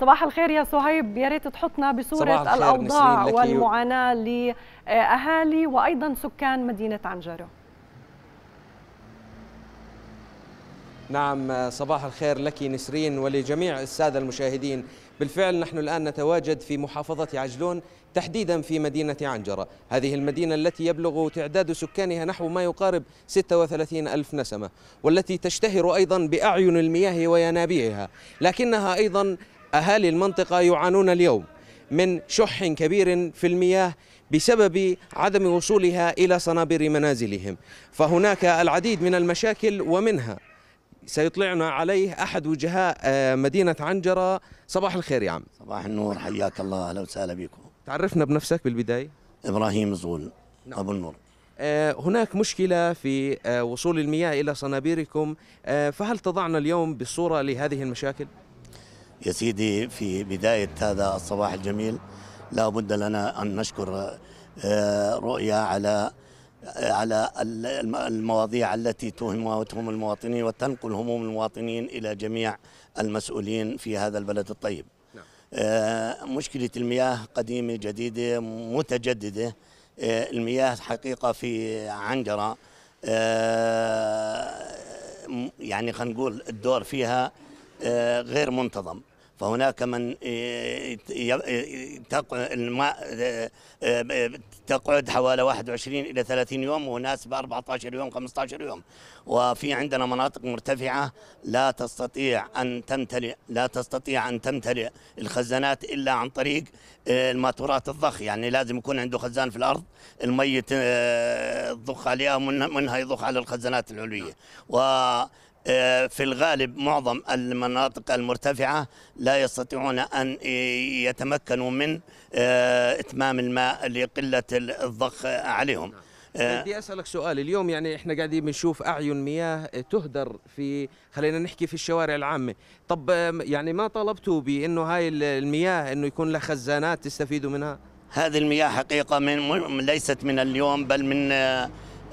صباح الخير يا صهيب يا ريت تحطنا بصورة الأوضاع والمعاناة لأهالي وأيضا سكان مدينة عنجرة نعم صباح الخير لك نسرين ولجميع السادة المشاهدين بالفعل نحن الآن نتواجد في محافظة عجلون تحديدا في مدينة عنجرة هذه المدينة التي يبلغ تعداد سكانها نحو ما يقارب 36 ألف نسمة والتي تشتهر أيضا بأعين المياه وينابيعها لكنها أيضا أهالي المنطقة يعانون اليوم من شح كبير في المياه بسبب عدم وصولها إلى صنابر منازلهم فهناك العديد من المشاكل ومنها سيطلعنا عليه أحد وجهاء آه، مدينة عنجرة صباح الخير يا عم صباح النور حياك الله أهلا وسهلا بكم تعرفنا بنفسك بالبداية إبراهيم زول نعم. أبو النور آه، هناك مشكلة في آه، وصول المياه إلى صنابيركم فهل تضعنا اليوم بالصورة لهذه المشاكل؟ يا سيدي في بداية هذا الصباح الجميل لا بد لنا أن نشكر آه، رؤيا على على المواضيع التي تهم وتهم المواطنين وتنقل هموم المواطنين إلى جميع المسؤولين في هذا البلد الطيب نعم. آه، مشكلة المياه قديمة جديدة متجددة آه، المياه حقيقة في عنجرة يعني خلينا نقول الدور فيها غير منتظم فهناك من آه، آه، آه، تقعد حوالي 21 إلى 30 يوم وناس ب 14 يوم 15 يوم وفي عندنا مناطق مرتفعة لا تستطيع أن تمتلئ لا تستطيع أن تمتلئ الخزانات إلا عن طريق الماتورات الضخ يعني لازم يكون عنده خزان في الأرض المية تضخ عليها منها يضخ على الخزانات العلوية و آه، في الغالب معظم المناطق المرتفعة لا يستطيعون أن يتمكنوا من آه، إتمام الماء لقلة الضخ عليهم نعم. آه، بدي اسالك سؤال اليوم يعني احنا قاعدين بنشوف اعين مياه تهدر في خلينا نحكي في الشوارع العامه طب يعني ما طلبتوا بانه هاي المياه انه يكون لها خزانات تستفيدوا منها هذه المياه حقيقه من ليست من اليوم بل من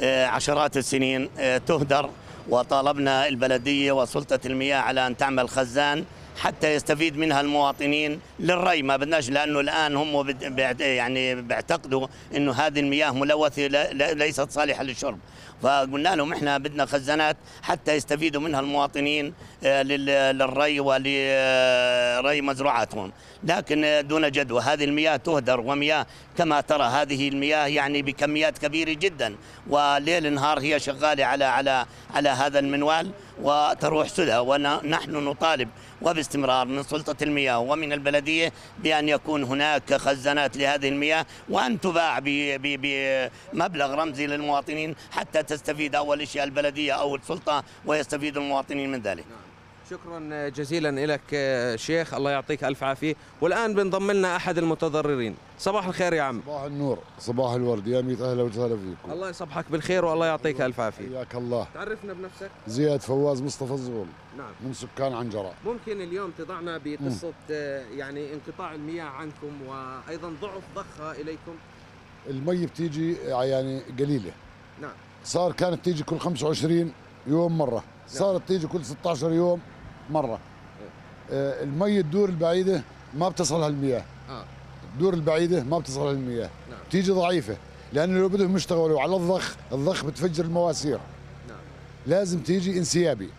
عشرات السنين تهدر وطالبنا البلدية وسلطة المياه على أن تعمل خزان حتى يستفيد منها المواطنين للري ما بدناش لانه الان هم يعني بيعتقدوا انه هذه المياه ملوثه ليست صالحه للشرب فقلنا لهم احنا بدنا خزانات حتى يستفيدوا منها المواطنين آه، للري ولري مزروعاتهم لكن دون جدوى هذه المياه تهدر ومياه كما ترى هذه المياه يعني بكميات كبيره جدا وليل نهار هي شغاله على على على هذا المنوال وتروح سدى ونحن نطالب وباستمرار من سلطة المياه ومن البلدية بأن يكون هناك خزانات لهذه المياه وأن تباع بمبلغ رمزي للمواطنين حتى تستفيد أول شيء البلدية أو السلطة ويستفيد المواطنين من ذلك شكرا جزيلا لك شيخ الله يعطيك الف عافيه والان بنضم لنا احد المتضررين صباح الخير يا عم صباح النور صباح الورد يا ميت اهلا وسهلا فيكم الله يصبحك بالخير والله يعطيك الف عافيه حياك الله تعرفنا بنفسك زياد فواز مصطفى الزغول نعم من سكان عنجره ممكن اليوم تضعنا بقصه يعني انقطاع المياه عنكم وايضا ضعف ضخها اليكم المي بتيجي يعني قليله نعم صار كانت تيجي كل 25 يوم مره نعم. صارت تيجي كل 16 يوم مره آه، المي الدور البعيده ما بتصلها المياه آه. الدور البعيده ما بتصلها المياه نعم. بتيجي ضعيفه لانه لو بدهم يشتغلوا على الضخ الضخ بتفجر المواسير نعم. لازم تيجي انسيابي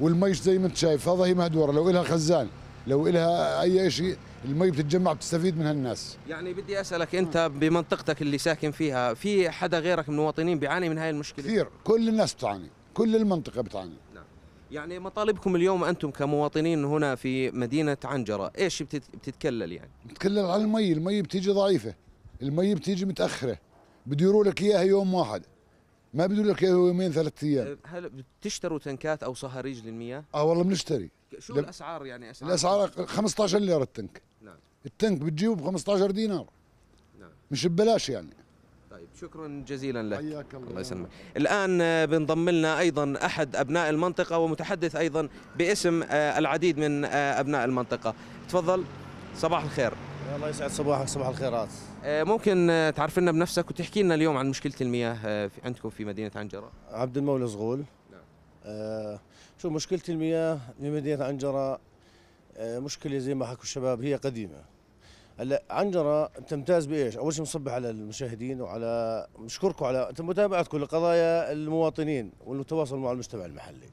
والمي زي ما انت شايف هذا هي مهدوره لو إلها خزان لو إلها اي شيء المي بتتجمع بتستفيد منها الناس يعني بدي اسالك انت بمنطقتك اللي ساكن فيها في حدا غيرك من المواطنين بيعاني من هاي المشكله كثير كل الناس بتعاني كل المنطقه بتعاني يعني مطالبكم اليوم انتم كمواطنين هنا في مدينه عنجره ايش بتتكلل يعني بتتكلل على المي المي بتيجي ضعيفه المي بتيجي متاخره بديروا لك اياها يوم واحد ما بدوا لك اياها يومين ثلاث ايام أه، هل بتشتروا تنكات او صهاريج للمياه اه والله بنشتري شو لب... الاسعار يعني اسعار الاسعار 15 ليره التنك نعم التنك بتجيبه ب 15 دينار نعم مش ببلاش يعني شكرا جزيلا لك حياك الله, الله يسلمك الان آه، بنضم لنا ايضا احد ابناء المنطقه ومتحدث ايضا باسم آه، العديد من آه، ابناء المنطقه تفضل صباح الخير الله يسعد صباحك صباح الخيرات ممكن تعرف لنا بنفسك وتحكي لنا اليوم عن مشكله المياه عندكم في مدينه عنجره عبد المولى صغول نعم شو مشكله المياه في مدينه عنجره مشكله زي ما حكوا الشباب هي قديمه هلا عنجره تمتاز بايش؟ اول شيء بنصبح على المشاهدين وعلى نشكركم على متابعتكم لقضايا المواطنين والتواصل مع المجتمع المحلي.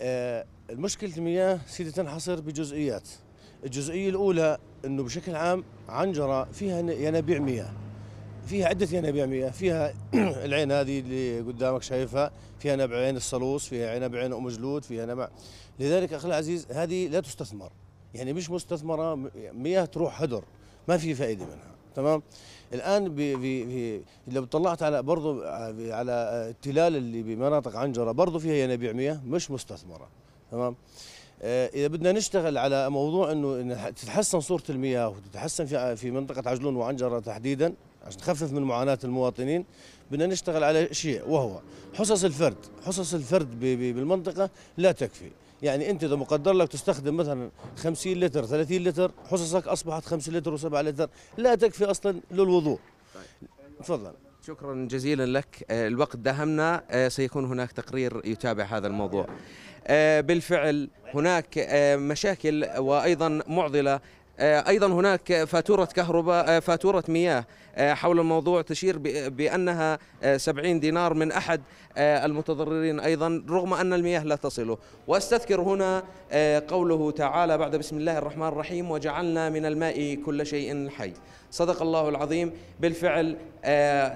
آه، المشكلة مشكله المياه سيدي تنحصر بجزئيات. الجزئيه الاولى انه بشكل عام عنجره فيها ينابيع مياه. فيها عدة ينابيع مياه، فيها العين هذه اللي قدامك شايفها، فيها نبع عين الصلوص، فيها نبع عين ام جلود، فيها نبع لذلك اخي العزيز هذه لا تستثمر، يعني مش مستثمره مياه تروح هدر ما في فائده منها تمام الان بي بي بي لو طلعت على برضه على التلال اللي بمناطق عنجره برضه فيها ينابيع يعني مياه مش مستثمره تمام آه، اذا بدنا نشتغل على موضوع انه تتحسن صوره المياه وتتحسن في في منطقه عجلون وعنجره تحديدا عشان تخفف من معاناه المواطنين بدنا نشتغل على شيء وهو حصص الفرد حصص الفرد بالمنطقه لا تكفي يعني انت اذا مقدر لك تستخدم مثلا 50 لتر 30 لتر حصصك اصبحت 5 لتر و7 لتر لا تكفي اصلا للوضوء طيب. تفضل شكرا جزيلا لك آه، الوقت داهمنا آه، سيكون هناك تقرير يتابع هذا الموضوع آه، بالفعل هناك مشاكل وايضا معضله آه، ايضا هناك فاتوره كهرباء آه، فاتوره مياه آه، حول الموضوع تشير بانها 70 دينار من احد المتضررين ايضا رغم ان المياه لا تصله واستذكر هنا قوله تعالى بعد بسم الله الرحمن الرحيم وجعلنا من الماء كل شيء حي صدق الله العظيم بالفعل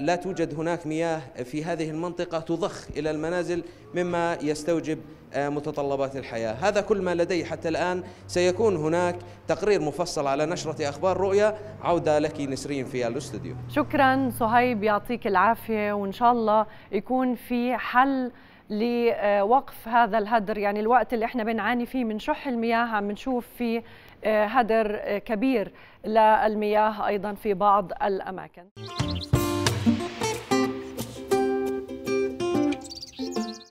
لا توجد هناك مياه في هذه المنطقه تضخ الى المنازل مما يستوجب آه، متطلبات الحياة هذا كل ما لدي حتى الآن سيكون هناك تقرير مفصل على نشرة أخبار رؤية عودة لك نسرين في الاستوديو شكرا صهيب يعطيك العافية وإن شاء الله يكون في حل لوقف هذا الهدر يعني الوقت اللي احنا بنعاني فيه من شح المياه عم نشوف فيه آه، هدر آه، كبير للمياه أيضا في بعض الأماكن